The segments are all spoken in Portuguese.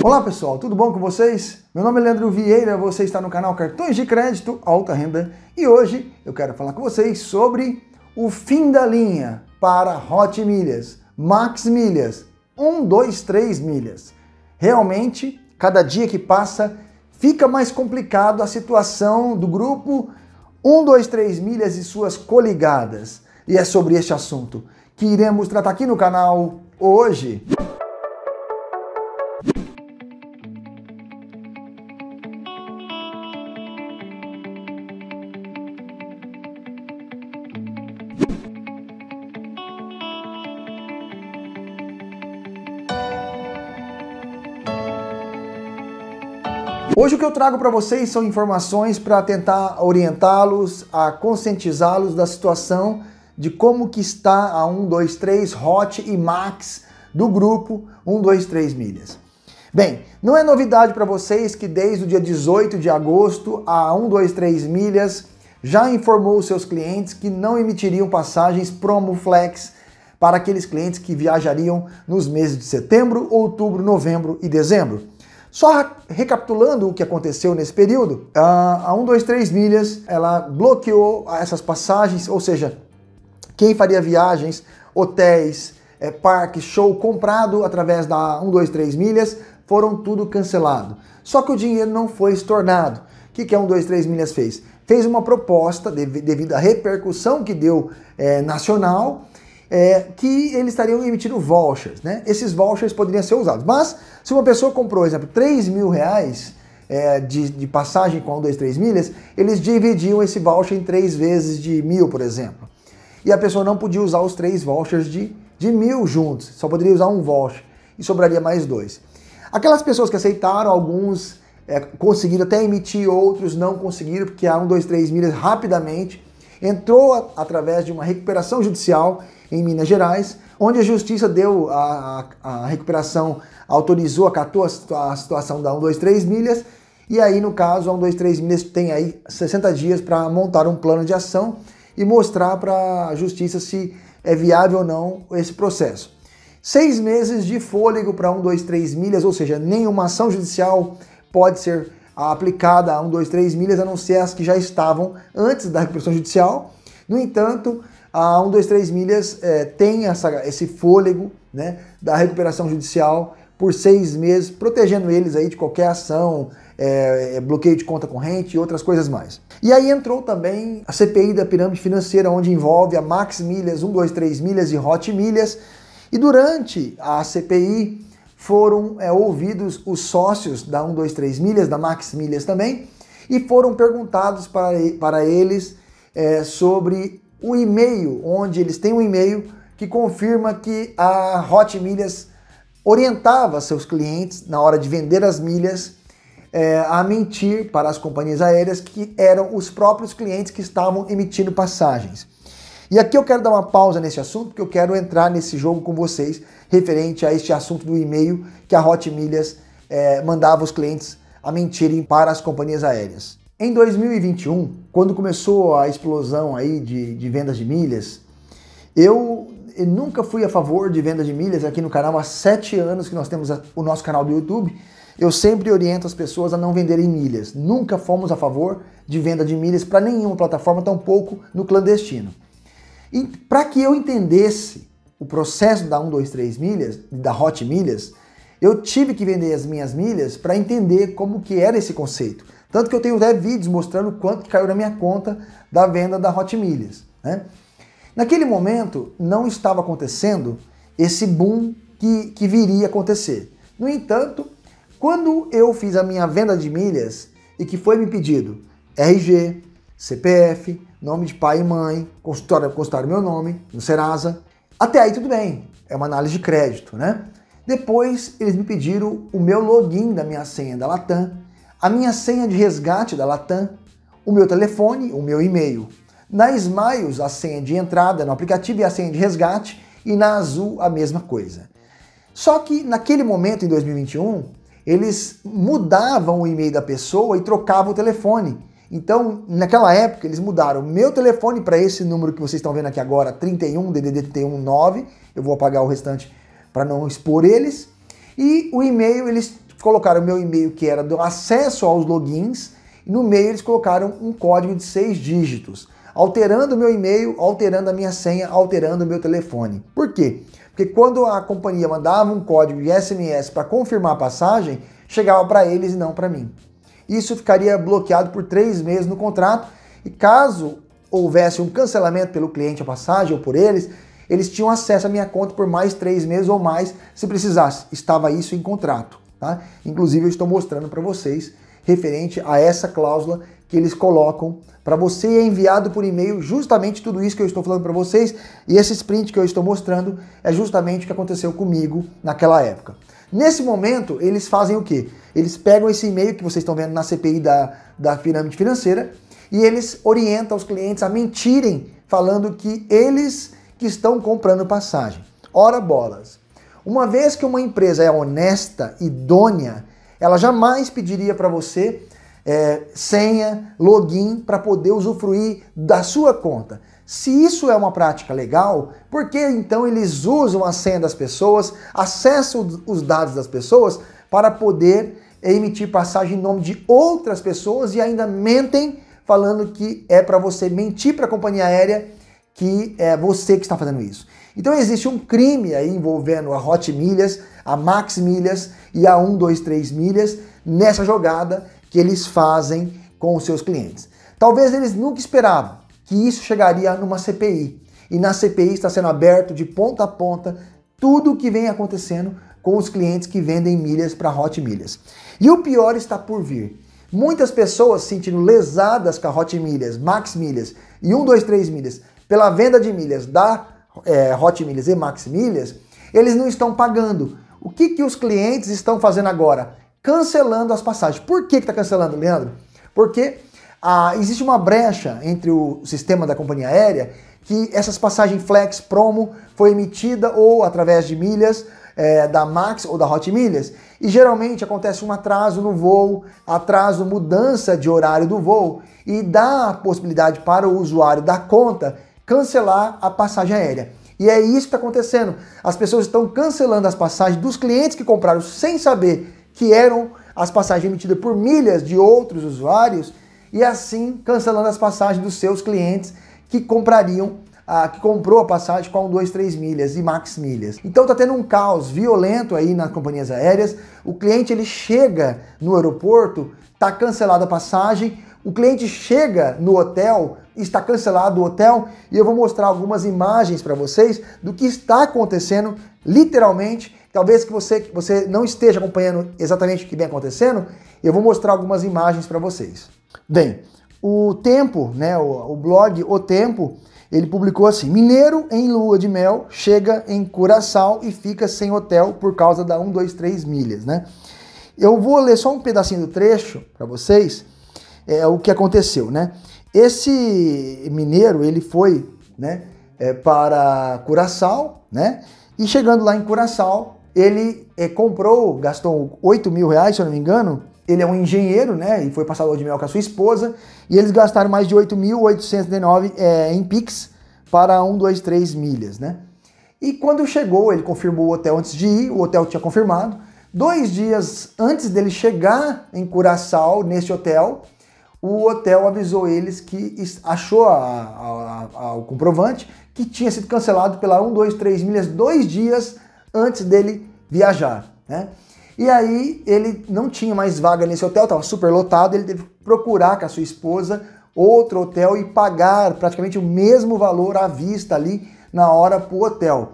Olá pessoal, tudo bom com vocês? Meu nome é Leandro Vieira, você está no canal Cartões de Crédito Alta Renda e hoje eu quero falar com vocês sobre o fim da linha para Hot Milhas, Max Milhas, 1, 2, 3 milhas. Realmente, cada dia que passa, fica mais complicado a situação do grupo 1, 2, 3 milhas e suas coligadas. E é sobre este assunto que iremos tratar aqui no canal hoje. Hoje o que eu trago para vocês são informações para tentar orientá-los, a conscientizá-los da situação de como que está a 123 Hot e Max do grupo 123 Milhas. Bem, não é novidade para vocês que desde o dia 18 de agosto a 123 Milhas já informou seus clientes que não emitiriam passagens promo flex para aqueles clientes que viajariam nos meses de setembro, outubro, novembro e dezembro. Só recapitulando o que aconteceu nesse período, a 123 milhas ela bloqueou essas passagens, ou seja, quem faria viagens, hotéis, é, parque, show comprado através da 123 milhas, foram tudo cancelado. Só que o dinheiro não foi estornado. O que, que a 123 milhas fez? Fez uma proposta devido à repercussão que deu é, nacional é, que eles estariam emitindo vouchers, né? Esses vouchers poderiam ser usados. Mas se uma pessoa comprou, por exemplo, 3 mil reais é, de, de, passagem com 1, 2, 3 milhas, eles dividiam esse voucher em três vezes de mil, por exemplo. E a pessoa não podia usar os três vouchers de, de mil juntos, só poderia usar um voucher e sobraria mais dois. Aquelas pessoas que aceitaram, alguns é, conseguiram até emitir, outros não conseguiram, porque a 1, 2, 3 milhas rapidamente entrou através de uma recuperação judicial em Minas Gerais, onde a justiça deu a, a, a recuperação, autorizou, acatou a, a situação da 123 milhas, e aí, no caso, a 123 milhas tem aí 60 dias para montar um plano de ação e mostrar para a justiça se é viável ou não esse processo. Seis meses de fôlego para 123 milhas, ou seja, nenhuma ação judicial pode ser aplicada a 1, 2, 3 milhas, a não ser as que já estavam antes da recuperação judicial. No entanto, a 1, 2, 3 milhas é, tem essa, esse fôlego né, da recuperação judicial por seis meses, protegendo eles aí de qualquer ação, é, é bloqueio de conta corrente e outras coisas mais. E aí entrou também a CPI da pirâmide financeira, onde envolve a Max Milhas, 1, 2, 3 milhas e Hot Milhas. E durante a CPI, foram é, ouvidos os sócios da 123 Milhas, da Max Milhas também, e foram perguntados para, para eles é, sobre o e-mail, onde eles têm um e-mail que confirma que a Hot Milhas orientava seus clientes na hora de vender as milhas é, a mentir para as companhias aéreas que eram os próprios clientes que estavam emitindo passagens. E aqui eu quero dar uma pausa nesse assunto, porque eu quero entrar nesse jogo com vocês, referente a este assunto do e-mail que a Hot Milhas é, mandava os clientes a mentirem para as companhias aéreas. Em 2021, quando começou a explosão aí de, de vendas de milhas, eu, eu nunca fui a favor de vendas de milhas aqui no canal. Há sete anos que nós temos a, o nosso canal do YouTube, eu sempre oriento as pessoas a não venderem milhas. Nunca fomos a favor de venda de milhas para nenhuma plataforma, tampouco no clandestino. E para que eu entendesse o processo da 1, 2, 3 milhas, da Hot Milhas, eu tive que vender as minhas milhas para entender como que era esse conceito. Tanto que eu tenho até vídeos mostrando quanto que caiu na minha conta da venda da Hot Milhas. Né? Naquele momento, não estava acontecendo esse boom que, que viria acontecer. No entanto, quando eu fiz a minha venda de milhas e que foi me pedido RG, CPF, nome de pai e mãe, consultaram, consultaram meu nome no Serasa. Até aí tudo bem, é uma análise de crédito, né? Depois eles me pediram o meu login da minha senha da Latam, a minha senha de resgate da Latam, o meu telefone, o meu e-mail. Na Smiles, a senha de entrada no aplicativo e a senha de resgate, e na Azul, a mesma coisa. Só que naquele momento, em 2021, eles mudavam o e-mail da pessoa e trocavam o telefone. Então, naquela época, eles mudaram meu telefone para esse número que vocês estão vendo aqui agora, 31 DDD 319. Eu vou apagar o restante para não expor eles. E o e-mail, eles colocaram meu e-mail que era do acesso aos logins, e no meio eles colocaram um código de seis dígitos, alterando meu e-mail, alterando a minha senha, alterando o meu telefone. Por quê? Porque quando a companhia mandava um código de SMS para confirmar a passagem, chegava para eles e não para mim. Isso ficaria bloqueado por três meses no contrato e caso houvesse um cancelamento pelo cliente a passagem ou por eles, eles tinham acesso à minha conta por mais três meses ou mais se precisasse. Estava isso em contrato. Tá? Inclusive, eu estou mostrando para vocês referente a essa cláusula que eles colocam para você é enviado por e-mail justamente tudo isso que eu estou falando para vocês e esse sprint que eu estou mostrando é justamente o que aconteceu comigo naquela época. Nesse momento, eles fazem o quê? Eles pegam esse e-mail que vocês estão vendo na CPI da, da pirâmide financeira e eles orientam os clientes a mentirem, falando que eles que estão comprando passagem. Ora bolas! Uma vez que uma empresa é honesta, idônea, ela jamais pediria para você é, senha, login para poder usufruir da sua conta. Se isso é uma prática legal, por que então eles usam a senha das pessoas, acessam os dados das pessoas para poder emitir passagem em nome de outras pessoas e ainda mentem falando que é para você mentir para a companhia aérea que é você que está fazendo isso. Então existe um crime aí envolvendo a Hot Milhas, a Max Milhas e a 123 Milhas nessa jogada que eles fazem com os seus clientes. Talvez eles nunca esperavam que isso chegaria numa CPI. E na CPI está sendo aberto de ponta a ponta tudo o que vem acontecendo com os clientes que vendem milhas para Hot Milhas. E o pior está por vir. Muitas pessoas se sentindo lesadas com a Hot Milhas, Max Milhas e 123 Milhas pela venda de milhas da é, Hot Milhas e Max Milhas, eles não estão pagando. O que, que os clientes estão fazendo agora? cancelando as passagens. Por que está cancelando, Leandro? Porque ah, existe uma brecha entre o sistema da companhia aérea que essas passagens flex promo foi emitida ou através de milhas é, da Max ou da Hot Milhas e geralmente acontece um atraso no voo, atraso, mudança de horário do voo e dá a possibilidade para o usuário da conta cancelar a passagem aérea. E é isso que está acontecendo. As pessoas estão cancelando as passagens dos clientes que compraram sem saber que eram as passagens emitidas por milhas de outros usuários e assim cancelando as passagens dos seus clientes que comprariam ah, que comprou a passagem com 1, 2, 3 milhas e max milhas. Então tá tendo um caos violento aí nas companhias aéreas. O cliente ele chega no aeroporto, tá cancelada a passagem, o cliente chega no hotel, está cancelado o hotel e eu vou mostrar algumas imagens para vocês do que está acontecendo literalmente. Talvez que você, você não esteja acompanhando exatamente o que vem acontecendo, eu vou mostrar algumas imagens para vocês. Bem, o Tempo, né, o, o blog O Tempo, ele publicou assim: Mineiro em lua de mel chega em Curaçao e fica sem hotel por causa da 123 milhas, né? Eu vou ler só um pedacinho do trecho para vocês é, é, o que aconteceu, né? Esse mineiro, ele foi, né, é, para Curaçao, né? E chegando lá em Curaçao, ele é, comprou, gastou 8 mil reais, se eu não me engano. Ele é um engenheiro, né? E foi passar de mel com a sua esposa. E eles gastaram mais de 8.809 é, em Pix para 123 milhas, né? E quando chegou, ele confirmou o hotel antes de ir, o hotel tinha confirmado. Dois dias antes dele chegar em Curaçao, nesse hotel, o hotel avisou eles que achou a, a, a, o comprovante que tinha sido cancelado pela 123 milhas dois dias antes dele viajar, né? E aí ele não tinha mais vaga nesse hotel, estava super lotado, ele teve que procurar com a sua esposa outro hotel e pagar praticamente o mesmo valor à vista ali na hora para o hotel.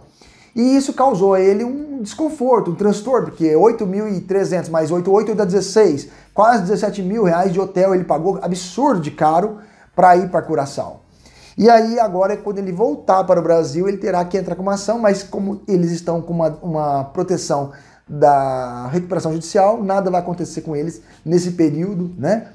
E isso causou a ele um desconforto, um transtorno, porque 8.300 mais 8, 8 dá 16, quase 17 mil reais de hotel ele pagou, absurdo de caro, para ir para Curaçao. E aí agora, é quando ele voltar para o Brasil, ele terá que entrar com uma ação, mas como eles estão com uma, uma proteção da recuperação judicial, nada vai acontecer com eles nesse período, né?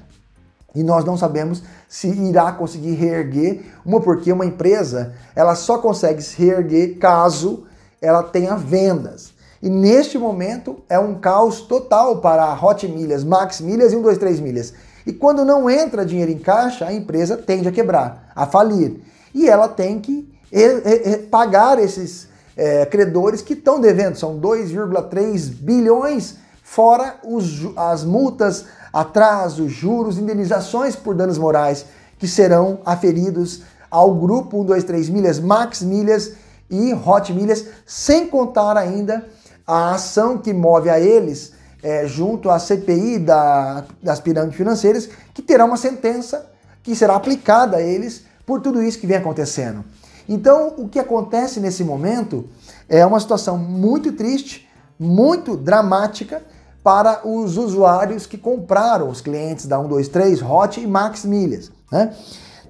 E nós não sabemos se irá conseguir reerguer, uma porque uma empresa, ela só consegue se reerguer caso ela tenha vendas. E neste momento é um caos total para a Hot Milhas, Max Milhas e 123 Milhas. E quando não entra dinheiro em caixa, a empresa tende a quebrar, a falir. E ela tem que pagar esses é, credores que estão devendo, são 2,3 bilhões, fora os, as multas, atrasos, juros, indenizações por danos morais que serão aferidos ao grupo 123 Milhas, Max Milhas e Hot Milhas, sem contar ainda a ação que move a eles é, junto à CPI da, das pirâmides financeiras, que terá uma sentença que será aplicada a eles por tudo isso que vem acontecendo. Então, o que acontece nesse momento é uma situação muito triste, muito dramática para os usuários que compraram os clientes da 123 Hot e Max Milhas. Né?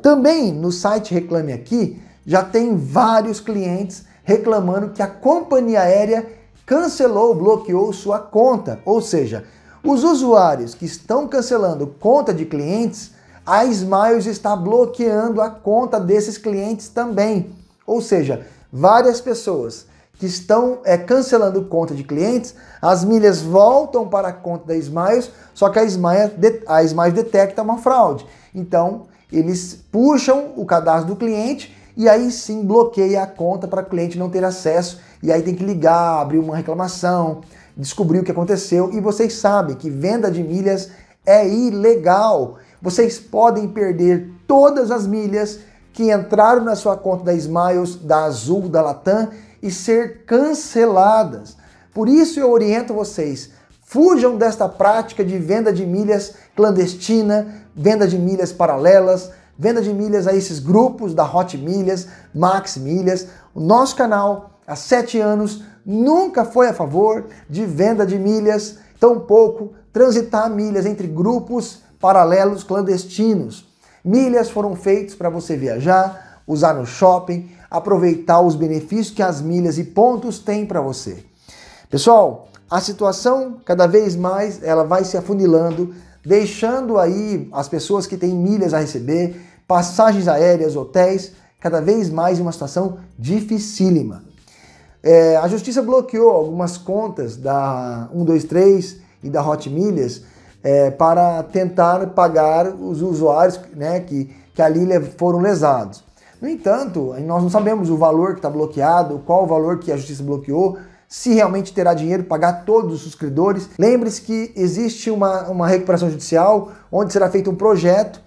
Também no site Reclame Aqui, já tem vários clientes reclamando que a companhia aérea cancelou ou bloqueou sua conta. Ou seja, os usuários que estão cancelando conta de clientes, a Smiles está bloqueando a conta desses clientes também. Ou seja, várias pessoas que estão é, cancelando conta de clientes, as milhas voltam para a conta da Smiles, só que a Smiles, a Smiles detecta uma fraude. Então, eles puxam o cadastro do cliente e aí sim bloqueia a conta para o cliente não ter acesso e aí tem que ligar, abrir uma reclamação, descobrir o que aconteceu e vocês sabem que venda de milhas é ilegal. Vocês podem perder todas as milhas que entraram na sua conta da Smiles, da Azul, da Latam e ser canceladas. Por isso eu oriento vocês, fujam desta prática de venda de milhas clandestina, venda de milhas paralelas, venda de milhas a esses grupos da Hot Milhas, Max Milhas. O nosso canal, há sete anos, nunca foi a favor de venda de milhas, tampouco transitar milhas entre grupos paralelos clandestinos. Milhas foram feitos para você viajar, usar no shopping, aproveitar os benefícios que as milhas e pontos têm para você. Pessoal, a situação cada vez mais ela vai se afunilando, deixando aí as pessoas que têm milhas a receber passagens aéreas, hotéis, cada vez mais em uma situação dificílima. É, a justiça bloqueou algumas contas da 123 e da Hot Milhas é, para tentar pagar os usuários né, que, que ali foram lesados. No entanto, nós não sabemos o valor que está bloqueado, qual o valor que a justiça bloqueou, se realmente terá dinheiro para pagar todos os credores. Lembre-se que existe uma, uma recuperação judicial onde será feito um projeto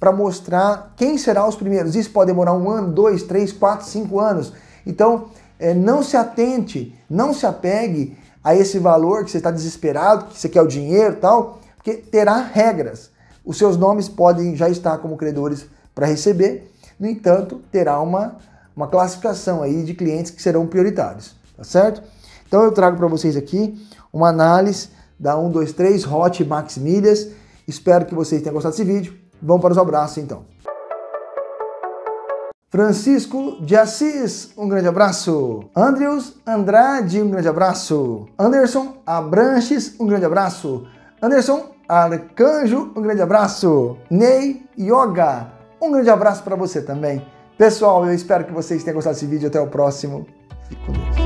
para mostrar quem será os primeiros. Isso pode demorar um ano, dois, três, quatro, cinco anos. Então, é, não se atente, não se apegue a esse valor que você está desesperado, que você quer o dinheiro tal, porque terá regras. Os seus nomes podem já estar como credores para receber, no entanto, terá uma, uma classificação aí de clientes que serão prioritários, tá certo? Então eu trago para vocês aqui uma análise da 123 Hot Max Milhas. Espero que vocês tenham gostado desse vídeo. Vamos para os abraços então. Francisco de Assis, um grande abraço. Andrews Andrade, um grande abraço. Anderson Abranches, um grande abraço. Anderson Arcanjo, um grande abraço. Ney Yoga, um grande abraço para você também. Pessoal, eu espero que vocês tenham gostado desse vídeo. Até o próximo. Fique com Deus.